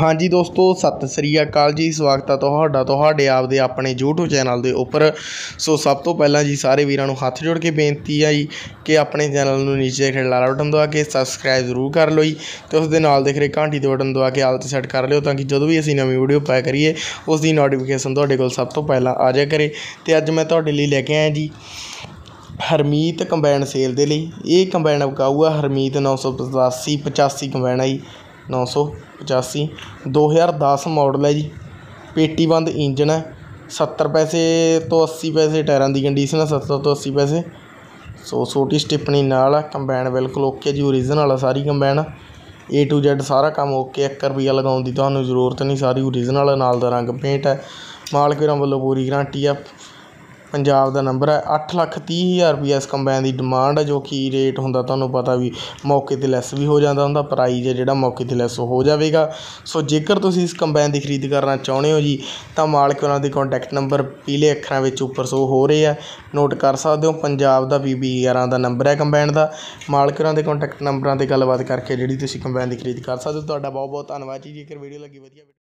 ਹਾਂਜੀ ਦੋਸਤੋ ਸਤਿ ਸ੍ਰੀ ਅਕਾਲ ਜੀ ਸਵਾਗਤ ਹੈ ਤੁਹਾਡਾ ਤੁਹਾਡੇ ਆਪਦੇ ਆਪਣੇ YouTube ਚੈਨਲ ਦੇ ਉੱਪਰ ਸੋ ਸਭ ਤੋਂ ਪਹਿਲਾਂ ਜੀ ਸਾਰੇ ਵੀਰਾਂ ਨੂੰ ਹੱਥ ਜੋੜ ਕੇ ਬੇਨਤੀ ਆ ਜੀ ਕਿ ਆਪਣੇ ਚੈਨਲ ਨੂੰ ਨੀਚੇ ਖੜੇ ਲਾਲਾ ਬਟਨ ਦਵਾ ਕੇ ਸਬਸਕ੍ਰਾਈਬ ਜ਼ਰੂਰ ਕਰ ਲਓ ਜੀ ਤੇ ਉਸ ਦੇ ਨਾਲ ਦੇਖ ਰਹੇ ਘੰਟੀ ਦੇ ਬਟਨ ਦਵਾ ਕੇ ਆਲ ਤੇ ਸੈੱਟ ਕਰ ਲਿਓ ਤਾਂ ਕਿ ਜਦੋਂ ਵੀ ਅਸੀਂ ਨਵੀਂ ਵੀਡੀਓ ਪਾਇਆ ਕਰੀਏ ਉਸ ਦੀ ਨੋਟੀਫਿਕੇਸ਼ਨ ਤੁਹਾਡੇ ਕੋਲ ਸਭ ਤੋਂ ਪਹਿਲਾਂ ਆ ਜਾਇਆ ਕਰੇ ਤੇ ਅੱਜ ਮੈਂ ਤੁਹਾਡੇ ਲਈ ਲੈ ਕੇ ਆਇਆ ਜੀ ਹਰਮੀਤ ਕੰਬਾਈਨ ਸੇਲ ਦੇ ਲਈ ਇਹ ਕੰਬਾਈਨ ਵਿਕਾਊ ਹਰਮੀਤ 985 85 ਕੰਬਾਈਨ ਆਈ ਨੌ ਸੌ ਪਚਾਸੀ ਦੋ ਹਜ਼ਾਰ ਦਸ ਹੈ ਜੀ ਪੇਟੀ ਬੰਦ ਇੰਜਨ ਹੈ ਸੱਤਰ ਪੈਸੇ ਤੋਂ ਅੱਸੀ ਪੈਸੇ ਟਾਇਰਾਂ ਦੀ ਕੰਡੀਸ਼ਨ ਹੈ ਸੱਤਰ ਤੋਂ ਅੱਸੀ ਪੈਸੇ ਸੋ ਛੋਟੀ ਸਟਿਪਣੀ ਨਾਲ ਆ ਕੰਬਾਈਨ ਬਿਲਕੁਲ ਓਕੇ ਜੀ ਓਰੀਜਨਲ ਹੈ ਸਾਰੀ ਕੰਬਾਈਨ ਏ ਟੂ Z ਸਾਰਾ ਕੰਮ ਓਕੇ 1 ਰੁਪਿਆ ਲਗਾਉਣ ਦੀ ਤੁਹਾਨੂੰ ਜ਼ਰੂਰਤ ਨਹੀਂ ਸਾਰੀ ਓਰੀਜਨਲ ਨਾਲ ਦਾ ਰੰਗ ਪੇਂਟ ਹੈ ਮਾਲਕ ਵੀਰਾਂ ਵੱਲੋਂ ਪੂਰੀ ਗਾਰੰਟੀ ਹੈ ਪੰਜਾਬ ਦਾ ਨੰਬਰ ਹੈ ਅੱਠ ਲੱਖ ਤੀਹ ਹਜ਼ਾਰ ਰੁਪਈਆ ਇਸ ਕੰਬਾਈਨ ਦੀ ਡਿਮਾਂਡ ਹੈ ਜੋ ਕਿ ਰੇਟ ਹੁੰਦਾ ਤੁਹਾਨੂੰ ਪਤਾ ਵੀ ਮੌਕੇ 'ਤੇ ਲੈਸ ਵੀ ਹੋ ਜਾਂਦਾ ਹੁੰਦਾ ਪ੍ਰਾਈਜ਼ ਹੈ ਜਿਹੜਾ ਮੌਕੇ 'ਤੇ ਲੈਸ ਹੋ ਜਾਵੇਗਾ ਸੋ ਜੇਕਰ ਤੁਸੀਂ ਇਸ ਕੰਬਾਈਨ ਦੀ ਖਰੀਦ ਕਰਨਾ ਚਾਹੁੰਦੇ ਹੋ ਜੀ ਤਾਂ ਮਾਲਕ ਉਹਨਾਂ ਦੇ ਕੰਟੈਕਟ ਨੰਬਰ ਪੀਲੇ ਅੱਖਰਾਂ ਵਿੱਚ ਉੱਪਰ ਸੋ ਹੋ ਰਹੇ ਆ ਨੋਟ ਕਰ ਸਕਦੇ ਹੋ ਪੰਜਾਬ ਦਾ ਬੀਬੀ 11 ਦਾ ਨੰਬਰ ਹੈ ਕੰਬਾਈਨ ਦਾ ਮਾਲਕ ਉਹਨਾਂ ਦੇ ਕੰਟੈਕਟ ਨੰਬਰਾਂ ਤੇ ਗੱਲਬਾਤ ਕਰਕੇ ਜਿਹੜੀ ਤੁਸੀਂ ਕੰਬਾਈਨ ਦੀ ਖਰੀਦ ਕਰ ਸਕਦੇ ਹੋ ਤੁਹਾਡਾ ਬਹੁਤ ਬਹੁਤ ਧੰਨਵਾਦ ਜੀ ਜੇਕਰ ਵੀਡੀਓ ਲੱਗੀ ਵਧੀਆ